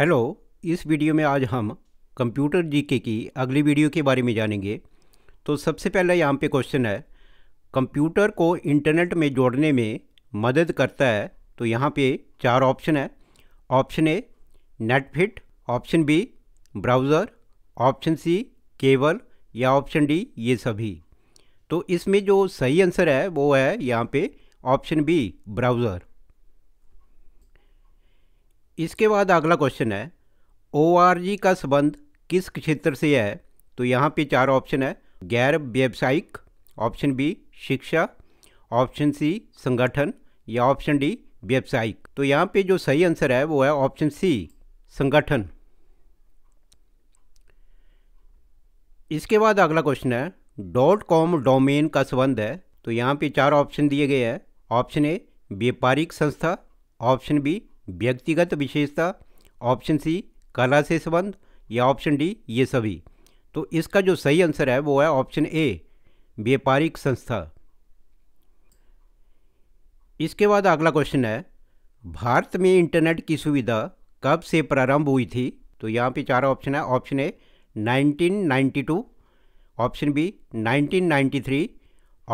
hello इस video में आज हम कंप्यूटर जीके की अगली वीडियो के बारे में जानेंगे तो सबसे पहले यहाँ पे क्वेश्चन है कंप्यूटर को इंटरनेट में जोड़ने में मदद करता है तो यहाँ पे चार ऑप्शन है option A Netfit option B browser option C cable या ऑप्शन डी ये सभी तो इसमें जो सही आंसर है वो है यहाँ पे ऑप्शन बी ब्राउज़र इसके बाद अगला क्वेश्चन है ओ का संबंध किस क्षेत्र से है तो यहाँ पे चार ऑप्शन है गैर व्यावसायिक ऑप्शन बी शिक्षा ऑप्शन सी संगठन या ऑप्शन डी व्यावसायिक तो यहाँ पे जो सही आंसर है वो है ऑप्शन सी संगठन इसके बाद अगला क्वेश्चन है डॉट कॉम डोमेन का संबंध है तो यहाँ पे चार ऑप्शन दिए गए हैं ऑप्शन ए व्यापारिक संस्था ऑप्शन बी व्यक्तिगत विशेषता ऑप्शन सी कला से संबंध या ऑप्शन डी ये सभी तो इसका जो सही आंसर है वो है ऑप्शन ए व्यापारिक संस्था इसके बाद अगला क्वेश्चन है भारत में इंटरनेट की सुविधा कब से प्रारंभ हुई थी तो यहाँ पे चार ऑप्शन है option A 1992 option B 1993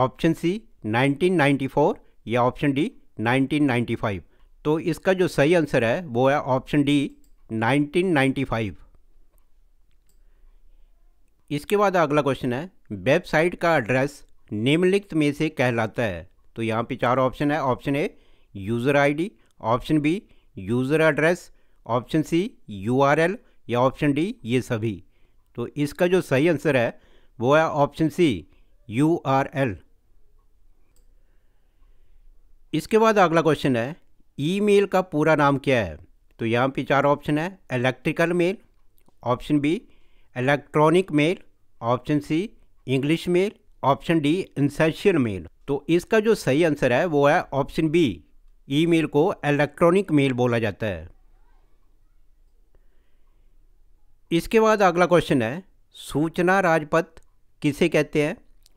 option C 1994 या ऑप्शन डी 1995 तो इसका जो सही आंसर है वो है ऑप्शन डी 1995 इसके बाद अगला क्वेश्चन है वेबसाइट का एड्रेस निम्नलिखित में से कहलाता है तो यहाँ पे चार ऑप्शन है option A user ID, option B user address option C URL या ऑप्शन डी ये सभी तो इसका जो सही आंसर है वो है ऑप्शन सी यूआरएल इसके बाद अगला क्वेश्चन है ईमेल का पूरा नाम क्या है तो यहाँ पे चार ऑप्शन है electrical mail option B electronic mail option C English mail option D essential mail तो इसका जो सही आंसर है वो है ऑप्शन बी ईमेल को इलेक्ट्रॉनिक मेल बोला जाता है इसके बाद अगला क्वेश्चन है सूचना राजपथ किसे कहते हैं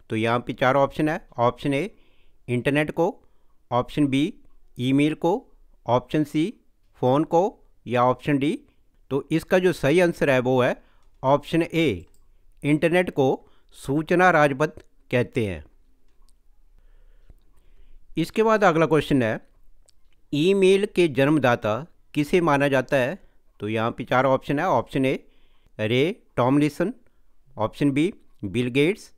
तो यहाँ पे चार ऑप्शन है ऑप्शन ए इंटरनेट को ऑप्शन बी ईमेल को ऑप्शन सी फ़ोन को या ऑप्शन डी तो इसका जो सही आंसर है वो है ऑप्शन ए इंटरनेट को सूचना राजपथ कहते हैं इसके बाद अगला क्वेश्चन है ईमेल के जन्मदाता किसे माना जाता है तो यहाँ पे चार ऑप्शन है option A Ray Tomlinson option B Bill Gates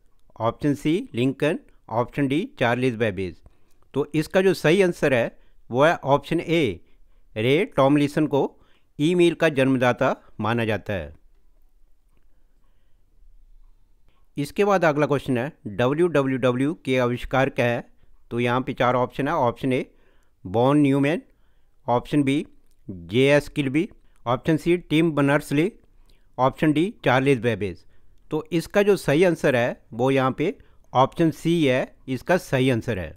option C Lincoln option D Charles Babbage तो इसका जो सही आंसर है वो है ऑप्शन ए रे टॉमलिसन को ईमेल का जन्मदाता माना जाता है इसके बाद अगला क्वेश्चन है डब्ल्यू डब्ल्यू डब्ल्यू के आविष्कार क्या है तो यहाँ पे चार ऑप्शन है option A Von Neumann option B J S Kilby option C Tim Berners Lee option D Charles Babbage तो इसका जो सही आंसर है वो यहाँ पे ऑप्शन सी है इसका सही आंसर है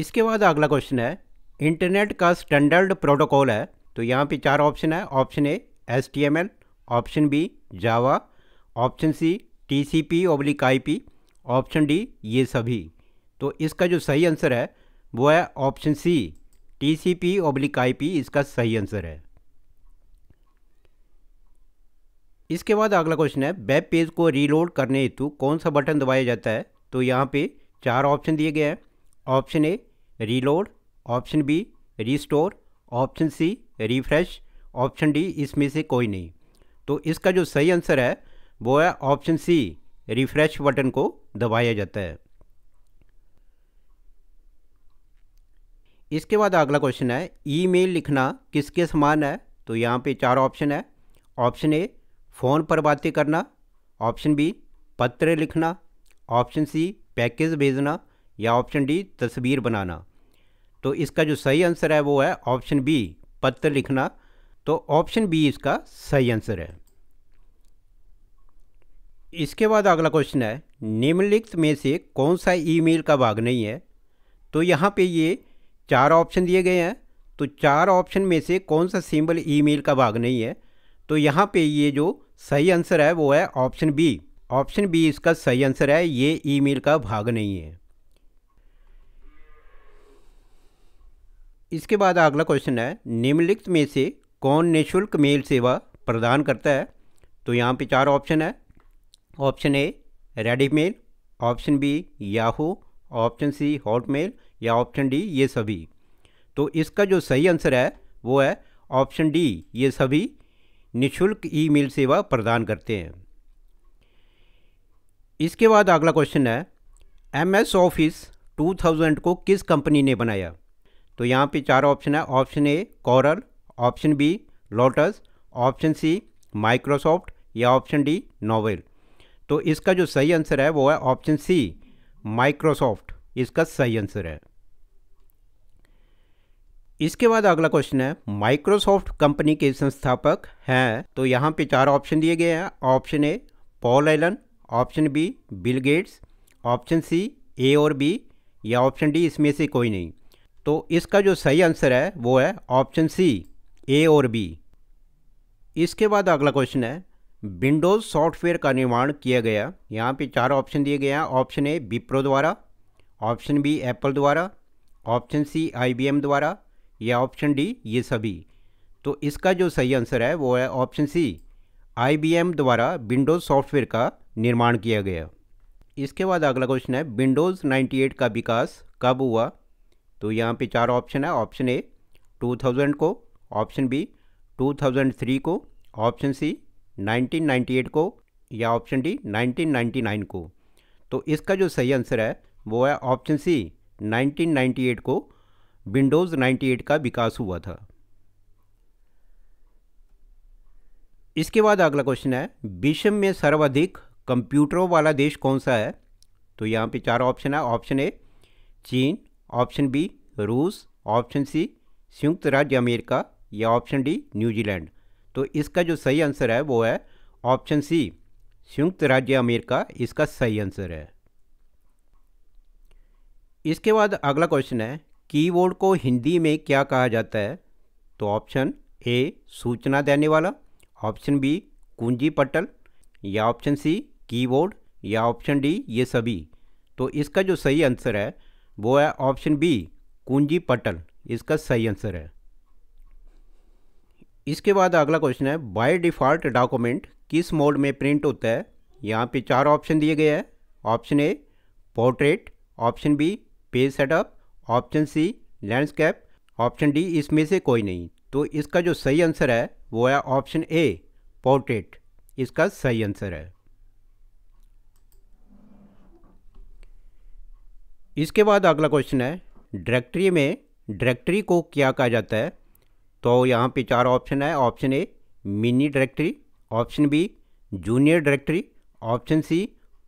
इसके बाद अगला क्वेश्चन है इंटरनेट का स्टैंडर्ड प्रोटोकॉल है तो यहाँ पे चार ऑप्शन है option A S T M L option B Java option C T C P oblique I P option D ये सभी तो इसका जो सही आंसर है वो है option C T C P oblique I P इसका सही आंसर है इसके बाद अगला क्वेश्चन है वेब पेज को रीलोड करने हेतु कौन सा बटन दबाया जाता है तो यहाँ पे चार ऑप्शन दिए गए हैं option A reload option B restore option C refresh option D इसमें से कोई नहीं तो इसका जो सही आंसर है वो है ऑप्शन सी रिफ्रेश बटन को दबाया जाता है इसके बाद अगला क्वेश्चन है ईमेल लिखना किसके समान है तो यहाँ पे चार ऑप्शन है ऑप्शन ए फ़ोन पर बातें करना ऑप्शन बी पत्र लिखना ऑप्शन सी पैकेज भेजना या ऑप्शन डी तस्वीर बनाना तो इसका जो सही आंसर है वो है ऑप्शन बी पत्र लिखना तो ऑप्शन बी इसका सही आंसर है इसके बाद अगला क्वेश्चन है निम्नलिखित में से कौन सा ईमेल का भाग नहीं है तो यहाँ पे ये चार ऑप्शन दिए गए हैं तो चार ऑप्शन में से कौन सा सिंबल ईमेल का भाग नहीं है तो यहाँ पे ये जो सही आंसर है वो है ऑप्शन बी ऑप्शन बी इसका सही आंसर है ये ईमेल का भाग नहीं है इसके बाद अगला क्वेश्चन है निम्नलिखित में से कौन निःशुल्क मेल सेवा प्रदान करता है तो यहाँ पे चार ऑप्शन है option A Rediff mail option B Yahoo option C Hotmail या ऑप्शन डी ये सभी तो इसका जो सही आंसर है वो है ऑप्शन डी ये सभी निःशुल्क ई मेल सेवा प्रदान करते हैं इसके बाद अगला क्वेश्चन है एम एस ऑफिस 2000 को किस कंपनी ने बनाया तो यहाँ पे चार ऑप्शन है option A Corel option B Lotus option C Microsoft या ऑप्शन डी नोवेल तो इसका जो सही आंसर है वो है ऑप्शन सी माइक्रोसॉफ्ट इसका सही आंसर है इसके बाद अगला क्वेश्चन है माइक्रोसॉफ्ट कंपनी के संस्थापक हैं तो यहाँ पे चार ऑप्शन दिए गए हैं option A Paul Allen option B Bill Gates option C A और बी या ऑप्शन डी इसमें से कोई नहीं तो इसका जो सही आंसर है वो है ऑप्शन सी ए और बी इसके बाद अगला क्वेश्चन है विंडोज़ सॉफ्टवेयर का निर्माण किया गया यहाँ पे चार ऑप्शन दिए गए हैं ऑप्शन ए विप्रो द्वारा ऑप्शन बी एप्पल द्वारा ऑप्शन सी आईबीएम द्वारा या ऑप्शन डी ये सभी तो इसका जो सही आंसर है वो है ऑप्शन सी आईबीएम द्वारा विंडोज़ सॉफ्टवेयर का निर्माण किया गया इसके बाद अगला क्वेश्चन है विंडोज़ 98 का विकास कब हुआ तो यहाँ पे चार ऑप्शन है ऑप्शन ए 2000 को ऑप्शन बी 2003 को ऑप्शन सी 1998 को या ऑप्शन डी 1999 को तो इसका जो सही आंसर है वो है ऑप्शन सी 1998 को विंडोज़ 98 का विकास हुआ था इसके बाद अगला क्वेश्चन है विश्व में सर्वाधिक कंप्यूटरों वाला देश कौन सा है तो यहाँ पे चार ऑप्शन है ऑप्शन ए चीन ऑप्शन बी रूस ऑप्शन सी संयुक्त राज्य अमेरिका या ऑप्शन डी न्यूजीलैंड तो इसका जो सही आंसर है वो है ऑप्शन सी संयुक्त राज्य अमेरिका इसका सही आंसर है इसके बाद अगला क्वेश्चन है कीबोर्ड को हिंदी में क्या कहा जाता है तो ऑप्शन ए सूचना देने वाला ऑप्शन बी कुंजी पटल या ऑप्शन सी कीबोर्ड या ऑप्शन डी ये सभी तो इसका जो सही आंसर है वो है ऑप्शन बी कुंजी पटल इसका सही आंसर है इसके बाद अगला क्वेश्चन है बाय डिफ़ॉल्ट डॉक्यूमेंट किस मोड में प्रिंट होता है यहाँ पे चार ऑप्शन दिए गए हैं option A portrait option B page setup option C landscape option D इसमें से कोई नहीं तो इसका जो सही आंसर है वो है ऑप्शन ए पोर्ट्रेट इसका सही आंसर है इसके बाद अगला क्वेश्चन है डायरेक्टरी में डायरेक्टरी को क्या कहा जाता है तो यहाँ पे चार ऑप्शन है option A mini directory option B junior directory option C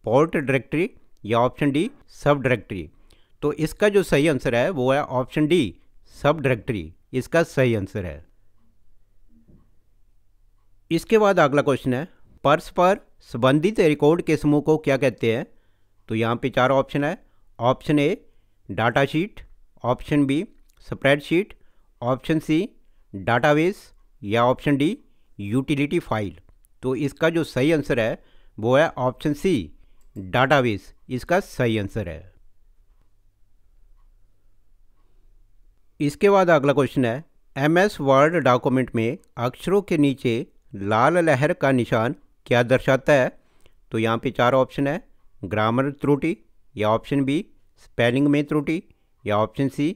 port directory या ऑप्शन डी सब डायरेक्टरी तो इसका जो सही आंसर है वो है ऑप्शन डी सब डायरेक्टरी इसका सही आंसर है इसके बाद अगला क्वेश्चन है पर्स पर संबंधित रिकॉर्ड के समूह को क्या कहते हैं तो यहाँ पे चार ऑप्शन है option A data sheet option B spreadsheet option C database या ऑप्शन डी यूटिलिटी फाइल तो इसका जो सही आंसर है वो है ऑप्शन सी डाटाबेस इसका सही आंसर है इसके बाद अगला क्वेश्चन है एम एस वर्ड डॉक्यूमेंट में अक्षरों के नीचे लाल लहर का निशान क्या दर्शाता है तो यहाँ पे चार ऑप्शन है ग्रामर त्रुटि या ऑप्शन बी स्पेलिंग में त्रुटि या ऑप्शन सी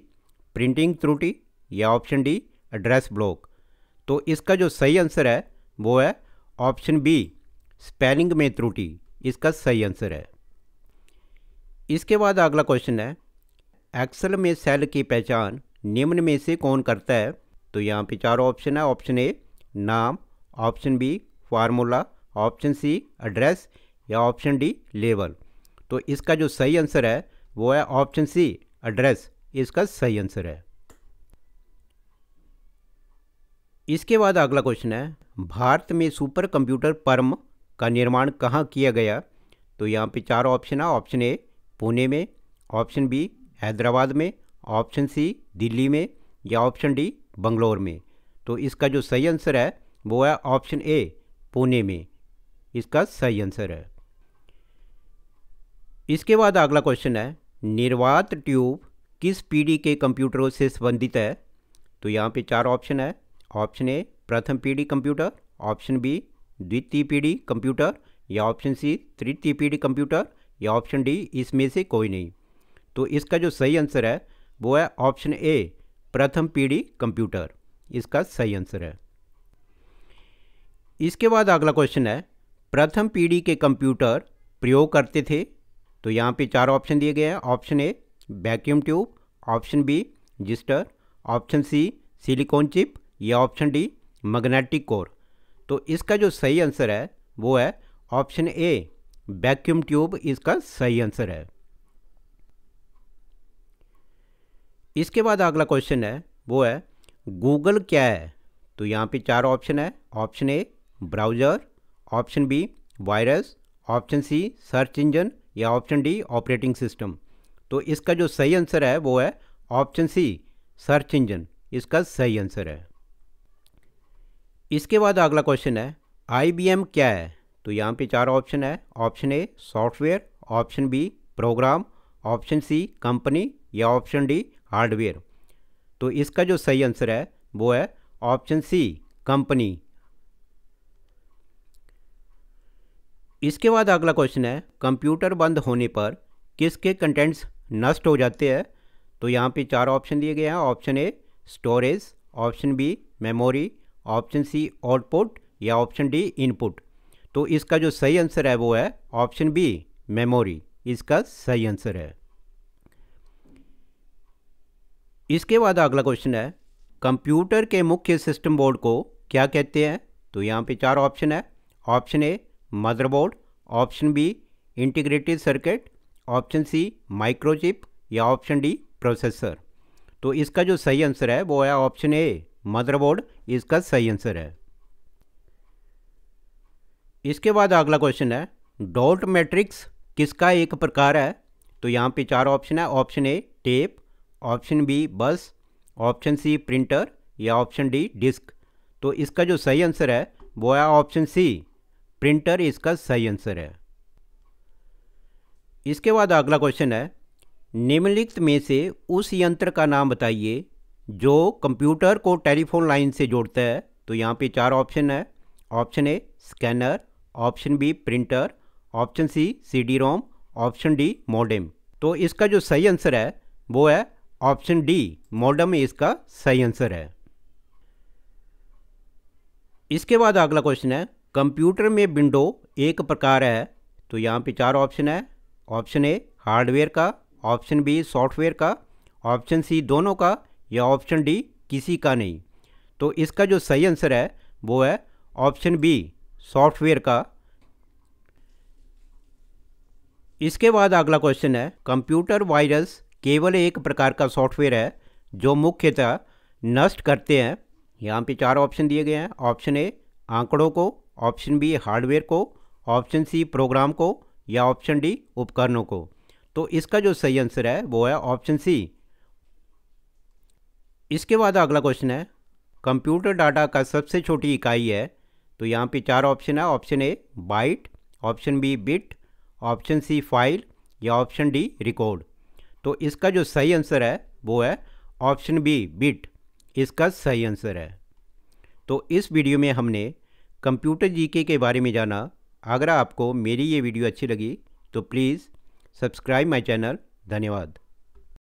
प्रिंटिंग त्रुटि या ऑप्शन डी एड्रेस ब्लॉक तो इसका जो सही आंसर है वो है ऑप्शन बी स्पेलिंग में त्रुटि इसका सही आंसर है इसके बाद अगला क्वेश्चन है एक्सेल में सेल की पहचान निम्न में से कौन करता है तो यहाँ पे चार ऑप्शन है ऑप्शन ए नाम option B formula option C address या ऑप्शन डी लेबल तो इसका जो सही आंसर है वो है ऑप्शन सी एड्रेस इसका सही आंसर है इसके बाद अगला क्वेश्चन है भारत में सुपर कंप्यूटर परम का निर्माण कहाँ किया गया तो यहाँ पे चार ऑप्शन है ऑप्शन ए पुणे में ऑप्शन बी हैदराबाद में ऑप्शन सी दिल्ली में या ऑप्शन डी बंगलोर में तो इसका जो सही आंसर है वो है ऑप्शन ए पुणे में इसका सही आंसर है इसके बाद अगला क्वेश्चन है निर्वात ट्यूब किस पीढ़ी के कंप्यूटरों से संबंधित है तो यहाँ पे चार ऑप्शन है ऑप्शन ए प्रथम पीढ़ी कंप्यूटर ऑप्शन बी द्वितीय पीढ़ी कंप्यूटर या ऑप्शन सी तृतीय पीढ़ी कंप्यूटर या ऑप्शन डी इसमें से कोई नहीं तो इसका जो सही आंसर है वो है ऑप्शन ए प्रथम पीढ़ी कंप्यूटर इसका सही आंसर है इसके बाद अगला क्वेश्चन है प्रथम पीढ़ी के कंप्यूटर प्रयोग करते थे तो यहाँ पे चार ऑप्शन दिए गए हैं option A vacuum tube option B transistor option C silicon chip या ऑप्शन डी मैग्नेटिक कोर तो इसका जो सही आंसर है वो है ऑप्शन ए वैक्यूम ट्यूब इसका सही आंसर है इसके बाद अगला क्वेश्चन है वो है गूगल क्या है तो यहाँ पे चार ऑप्शन है option A browser option B virus option C search engine या ऑप्शन डी ऑपरेटिंग सिस्टम तो इसका जो सही आंसर है वो है ऑप्शन सी सर्च इंजन इसका सही आंसर है इसके बाद अगला क्वेश्चन है आईबीएम क्या है तो यहाँ पे चार ऑप्शन है option A software option B program option C company या ऑप्शन डी हार्डवेयर तो इसका जो सही आंसर है वो है ऑप्शन सी कंपनी इसके बाद अगला क्वेश्चन है कंप्यूटर बंद होने पर किसके कंटेंट्स नष्ट हो जाते हैं तो यहाँ पे चार ऑप्शन दिए गए हैं option A storage option B memory option C output या ऑप्शन डी इनपुट तो इसका जो सही आंसर है वो है ऑप्शन बी मेमोरी इसका सही आंसर है इसके बाद अगला क्वेश्चन है कंप्यूटर के मुख्य सिस्टम बोर्ड को क्या कहते हैं तो यहाँ पे चार ऑप्शन है option A motherboard option B integrated circuit option C microchip या ऑप्शन डी प्रोसेसर तो इसका जो सही आंसर है वो है ऑप्शन ए मदरबोर्ड इसका सही आंसर है इसके बाद अगला क्वेश्चन है डॉट मैट्रिक्स किसका एक प्रकार है तो यहाँ पे चार ऑप्शन है option A tape option B bus option C printer या ऑप्शन डी डिस्क तो इसका जो सही आंसर है वो है ऑप्शन सी प्रिंटर इसका सही आंसर है इसके बाद अगला क्वेश्चन है निम्नलिखित में से उस यंत्र का नाम बताइए जो कंप्यूटर को टेलीफोन लाइन से जोड़ता है तो यहाँ पे चार ऑप्शन है option A scanner option B printer option C C D ROM option D modem तो इसका जो सही आंसर है वो है ऑप्शन डी मॉडम इसका सही आंसर है इसके बाद अगला क्वेश्चन है कंप्यूटर में विंडो एक प्रकार है तो यहाँ पे चार ऑप्शन है ऑप्शन ए हार्डवेयर का ऑप्शन बी सॉफ्टवेयर का ऑप्शन सी दोनों का या ऑप्शन डी किसी का नहीं तो इसका जो सही आंसर है वो है ऑप्शन बी सॉफ्टवेयर का इसके बाद अगला क्वेश्चन है कंप्यूटर वायरस केवल एक प्रकार का सॉफ्टवेयर है जो मुख्यतः नष्ट करते हैं यहाँ पे चार ऑप्शन दिए गए हैं ऑप्शन ए आंकड़ों को ऑप्शन बी हार्डवेयर को ऑप्शन सी प्रोग्राम को या ऑप्शन डी उपकरणों को तो इसका जो सही आंसर है वो है ऑप्शन सी इसके बाद अगला क्वेश्चन है कंप्यूटर डाटा का सबसे छोटी इकाई है तो यहाँ पे चार ऑप्शन है option A byte option B bit option C file या ऑप्शन डी रिकॉर्ड तो इसका जो सही आंसर है वो है ऑप्शन बी बिट इसका सही आंसर है तो इस वीडियो में हमने कंप्यूटर जीके के बारे में जाना अगर आपको मेरी ये वीडियो अच्छी लगी तो प्लीज़ सब्सक्राइब माय चैनल धन्यवाद